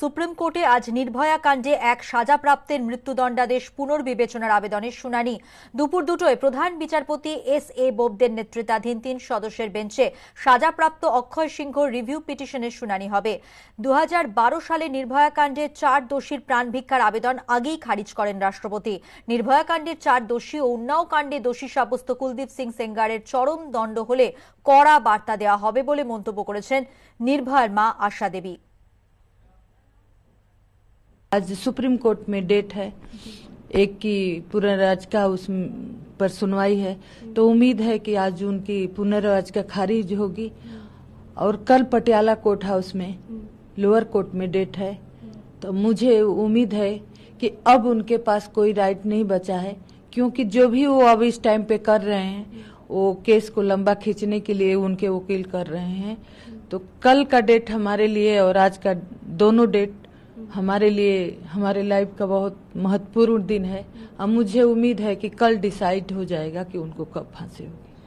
supreme কোর্টে আজ নির্ভয়া কাণ্ডে এক সাজাপ্রাপ্তের মৃত্যুদণ্ডাদেশ পুনর্বিবেচনার আবেদনের শুনানি দুপুর দুটোয় প্রধান বিচারপতি এস এ বোবদের নেতৃত্বাধীন তিন সদস্যের বেঞ্চে সাজাপ্রাপ্ত অক্ষয় সিংহ রিভিউ পিটিশনের শুনানি হবে দু সালে নির্ভয়া কাণ্ডে চার দোষীর প্রাণভিক্ষার আবেদন আগেই খারিজ করেন রাষ্ট্রপতি নির্ভয়া কাণ্ডে চার দোষী ও উন্নাও কাণ্ডে দোষী সাব্যস্ত কুলদীপ সিং সেঙ্গারের চরম দণ্ড হলে কড়া বার্তা দেওয়া হবে বলে মন্তব্য করেছেন নির্ভয়ার মা আশা দেবী आज सुप्रीम कोर्ट में डेट है एक की पुनर्राज का उस पर सुनवाई है तो उम्मीद है कि आज उनकी पुनर्राज का खारिज होगी और कल पटियाला कोर्ट हाउस में लोअर कोर्ट में डेट है तो मुझे उम्मीद है कि अब उनके पास कोई राइट नहीं बचा है क्योंकि जो भी वो अब इस टाइम पे कर रहे हैं वो केस को लंबा खींचने के लिए उनके वकील कर रहे हैं तो कल का डेट हमारे लिए और आज का दोनों डेट हमारे लिए हमारे लाइफ का बहुत महत्वपूर्ण दिन है अब मुझे उम्मीद है कि कल डिसाइड हो जाएगा कि उनको कब फांसी होगी